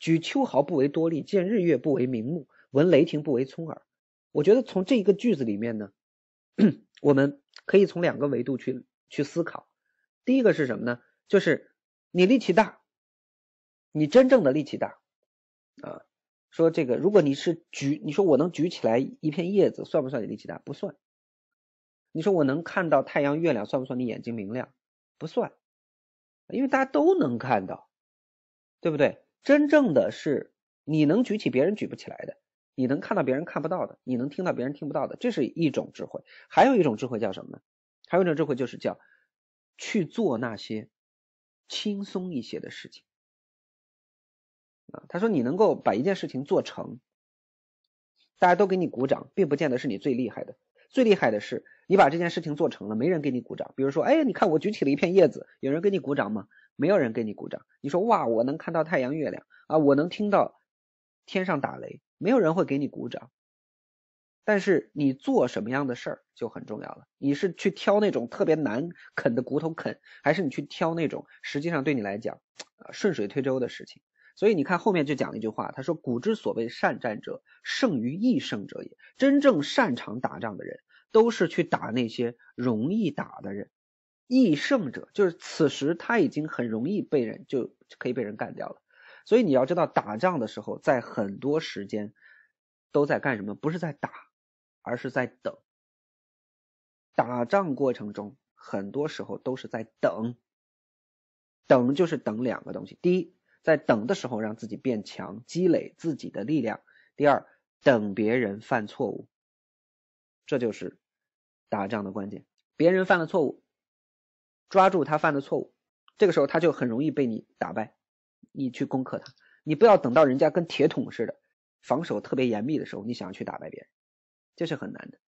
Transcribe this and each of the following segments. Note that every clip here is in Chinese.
举秋毫不为多利，见日月不为明目，闻雷霆不为聪耳。我觉得从这一个句子里面呢，我们可以从两个维度去去思考。第一个是什么呢？就是你力气大，你真正的力气大啊。说这个，如果你是举，你说我能举起来一片叶子，算不算你力气大？不算。你说我能看到太阳月亮，算不算你眼睛明亮？不算，因为大家都能看到，对不对？真正的是，你能举起别人举不起来的，你能看到别人看不到的，你能听到别人听不到的，这是一种智慧。还有一种智慧叫什么呢？还有一种智慧就是叫去做那些轻松一些的事情。啊，他说你能够把一件事情做成，大家都给你鼓掌，并不见得是你最厉害的，最厉害的是。你把这件事情做成了，没人给你鼓掌。比如说，哎，你看我举起了一片叶子，有人给你鼓掌吗？没有人给你鼓掌。你说哇，我能看到太阳、月亮啊，我能听到天上打雷，没有人会给你鼓掌。但是你做什么样的事儿就很重要了。你是去挑那种特别难啃的骨头啃，还是你去挑那种实际上对你来讲顺水推舟的事情？所以你看后面就讲了一句话，他说：“古之所谓善战者，胜于易胜者也。真正擅长打仗的人。”都是去打那些容易打的人，易胜者就是此时他已经很容易被人就可以被人干掉了。所以你要知道，打仗的时候在很多时间都在干什么？不是在打，而是在等。打仗过程中，很多时候都是在等。等就是等两个东西：第一，在等的时候让自己变强，积累自己的力量；第二，等别人犯错误。这就是。打仗的关键，别人犯了错误，抓住他犯的错误，这个时候他就很容易被你打败，你去攻克他，你不要等到人家跟铁桶似的，防守特别严密的时候，你想要去打败别人，这是很难的。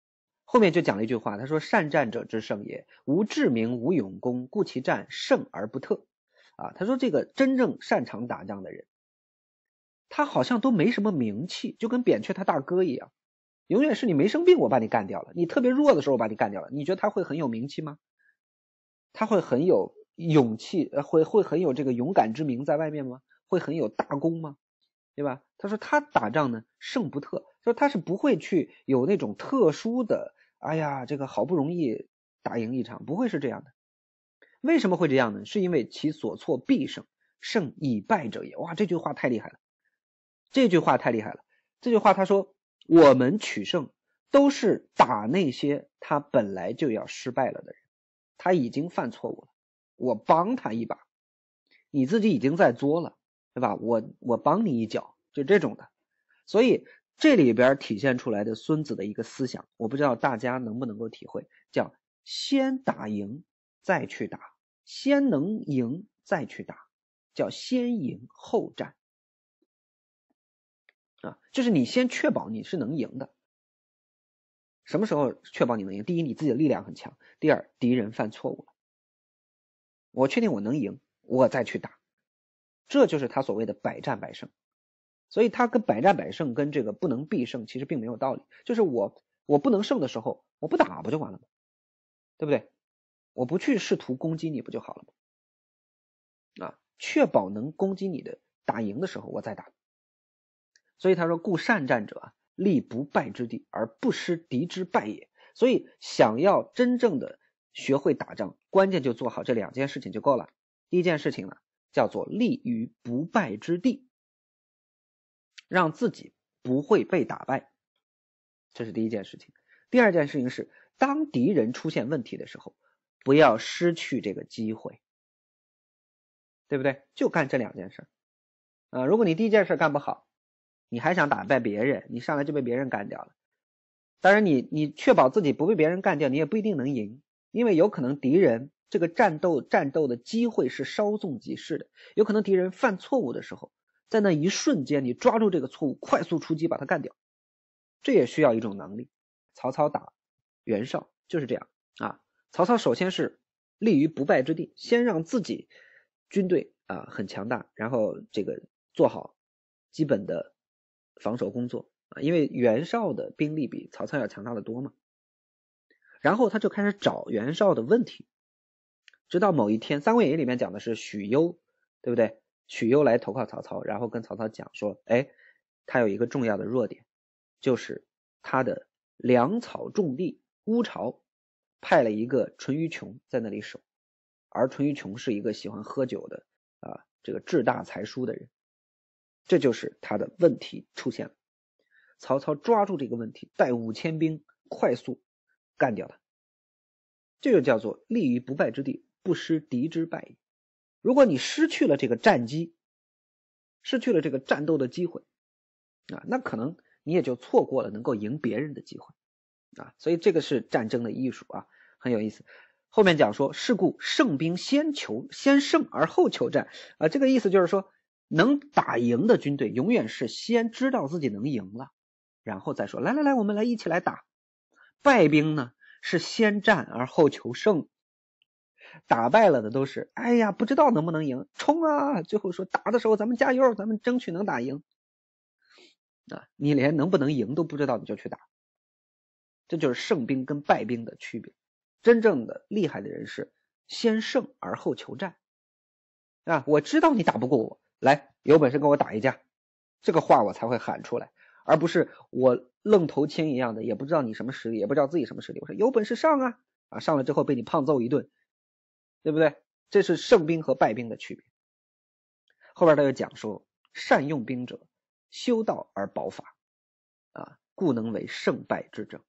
后面就讲了一句话，他说：“善战者之胜也，无智明，无勇功，故其战胜而不特。”啊，他说这个真正擅长打仗的人，他好像都没什么名气，就跟扁鹊他大哥一样。永远是你没生病，我把你干掉了。你特别弱的时候，我把你干掉了。你觉得他会很有名气吗？他会很有勇气，呃，会会很有这个勇敢之名在外面吗？会很有大功吗？对吧？他说他打仗呢，胜不特，说他是不会去有那种特殊的。哎呀，这个好不容易打赢一场，不会是这样的。为什么会这样呢？是因为其所错必胜，胜以败者也。哇，这句话太厉害了，这句话太厉害了，这句话他说。我们取胜都是打那些他本来就要失败了的人，他已经犯错误了，我帮他一把，你自己已经在作了，对吧？我我帮你一脚，就这种的。所以这里边体现出来的孙子的一个思想，我不知道大家能不能够体会，叫先打赢再去打，先能赢再去打，叫先赢后战。啊，就是你先确保你是能赢的。什么时候确保你能赢？第一，你自己的力量很强；第二，敌人犯错误了。我确定我能赢，我再去打。这就是他所谓的百战百胜。所以，他跟百战百胜跟这个不能必胜其实并没有道理。就是我我不能胜的时候，我不打不就完了吗？对不对？我不去试图攻击你不就好了吗？啊，确保能攻击你的打赢的时候，我再打。所以他说：“故善战者啊，立不败之地而不失敌之败也。所以，想要真正的学会打仗，关键就做好这两件事情就够了。第一件事情呢，叫做立于不败之地，让自己不会被打败，这是第一件事情。第二件事情是，当敌人出现问题的时候，不要失去这个机会，对不对？就干这两件事儿。啊，如果你第一件事干不好，你还想打败别人？你上来就被别人干掉了。当然，你你确保自己不被别人干掉，你也不一定能赢，因为有可能敌人这个战斗战斗的机会是稍纵即逝的。有可能敌人犯错误的时候，在那一瞬间，你抓住这个错误，快速出击，把他干掉。这也需要一种能力。曹操打袁绍就是这样啊。曹操首先是立于不败之地，先让自己军队啊很强大，然后这个做好基本的。防守工作啊，因为袁绍的兵力比曹操要强大的多嘛。然后他就开始找袁绍的问题，直到某一天，《三国演义》里面讲的是许攸，对不对？许攸来投靠曹操，然后跟曹操讲说：“哎，他有一个重要的弱点，就是他的粮草重地乌巢，派了一个淳于琼在那里守，而淳于琼是一个喜欢喝酒的啊，这个志大才疏的人。”这就是他的问题出现了。曹操抓住这个问题，带五千兵快速干掉他，这就叫做立于不败之地，不失敌之败也。如果你失去了这个战机，失去了这个战斗的机会啊，那可能你也就错过了能够赢别人的机会啊。所以这个是战争的艺术啊，很有意思。后面讲说，是故胜兵先求先胜而后求战啊，这个意思就是说。能打赢的军队，永远是先知道自己能赢了，然后再说来来来，我们来一起来打。败兵呢，是先战而后求胜。打败了的都是，哎呀，不知道能不能赢，冲啊！最后说打的时候，咱们加油，咱们争取能打赢。啊，你连能不能赢都不知道，你就去打，这就是胜兵跟败兵的区别。真正的厉害的人是先胜而后求战。啊，我知道你打不过我。来，有本事跟我打一架，这个话我才会喊出来，而不是我愣头青一样的，也不知道你什么实力，也不知道自己什么实力。我说有本事上啊，啊，上了之后被你胖揍一顿，对不对？这是胜兵和败兵的区别。后边他又讲说，善用兵者，修道而保法啊，故能为胜败之争，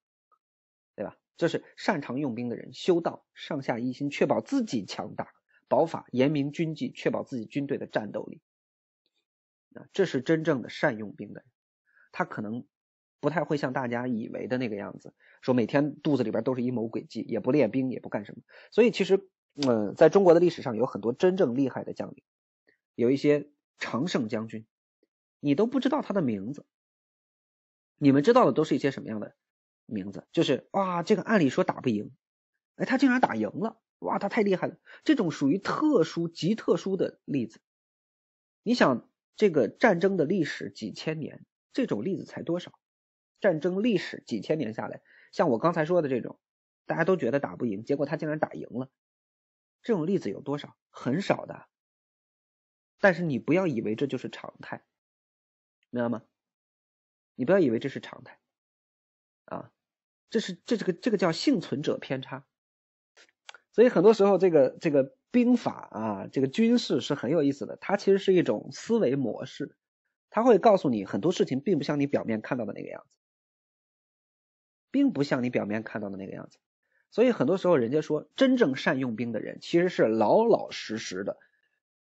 对吧？这是擅长用兵的人，修道上下一心，确保自己强大，保法严明军纪，确保自己军队的战斗力。这是真正的善用兵的，人。他可能不太会像大家以为的那个样子，说每天肚子里边都是阴谋诡计，也不练兵，也不干什么。所以其实，嗯，在中国的历史上，有很多真正厉害的将领，有一些常胜将军，你都不知道他的名字，你们知道的都是一些什么样的名字？就是哇，这个按理说打不赢，哎，他竟然打赢了，哇，他太厉害了！这种属于特殊、极特殊的例子，你想？这个战争的历史几千年，这种例子才多少？战争历史几千年下来，像我刚才说的这种，大家都觉得打不赢，结果他竟然打赢了，这种例子有多少？很少的。但是你不要以为这就是常态，明白吗？你不要以为这是常态，啊，这是这这个这个叫幸存者偏差。所以很多时候这个这个。兵法啊，这个军事是很有意思的。它其实是一种思维模式，它会告诉你很多事情并不像你表面看到的那个样子，并不像你表面看到的那个样子。所以很多时候，人家说真正善用兵的人，其实是老老实实的，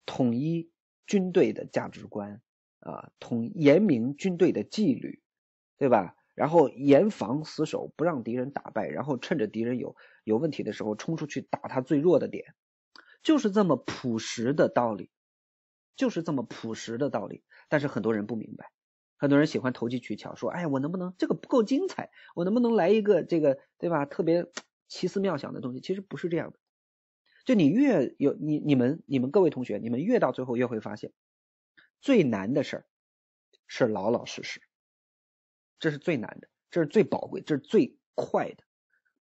统一军队的价值观啊，统严明军队的纪律，对吧？然后严防死守，不让敌人打败，然后趁着敌人有有问题的时候冲出去打他最弱的点。就是这么朴实的道理，就是这么朴实的道理。但是很多人不明白，很多人喜欢投机取巧，说：“哎，我能不能这个不够精彩？我能不能来一个这个，对吧？特别奇思妙想的东西？”其实不是这样的。就你越有你你们你们各位同学，你们越到最后越会发现，最难的事儿是老老实实，这是最难的，这是最宝贵，这是最快的，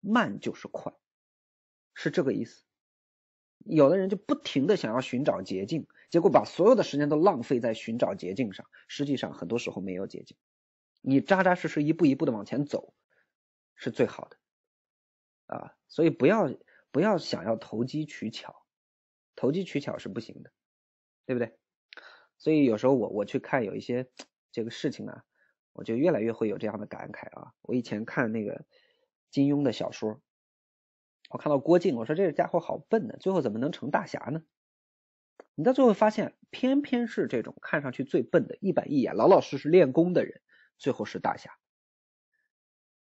慢就是快，是这个意思。有的人就不停的想要寻找捷径，结果把所有的时间都浪费在寻找捷径上。实际上，很多时候没有捷径，你扎扎实实一步一步的往前走是最好的。啊，所以不要不要想要投机取巧，投机取巧是不行的，对不对？所以有时候我我去看有一些这个事情啊，我就越来越会有这样的感慨啊。我以前看那个金庸的小说。我看到郭靖，我说这个家伙好笨呢，最后怎么能成大侠呢？你到最后发现，偏偏是这种看上去最笨的，一板一眼老老实实练功的人，最后是大侠。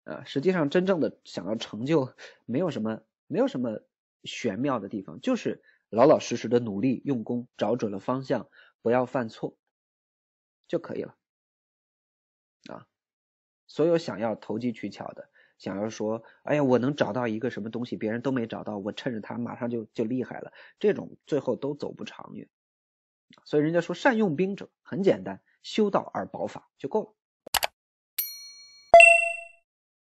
啊，实际上真正的想要成就，没有什么没有什么玄妙的地方，就是老老实实的努力用功，找准了方向，不要犯错，就可以了。啊，所有想要投机取巧的。想要说，哎呀，我能找到一个什么东西，别人都没找到，我趁着他马上就就厉害了，这种最后都走不长远。所以人家说善用兵者很简单，修道而保法就够了。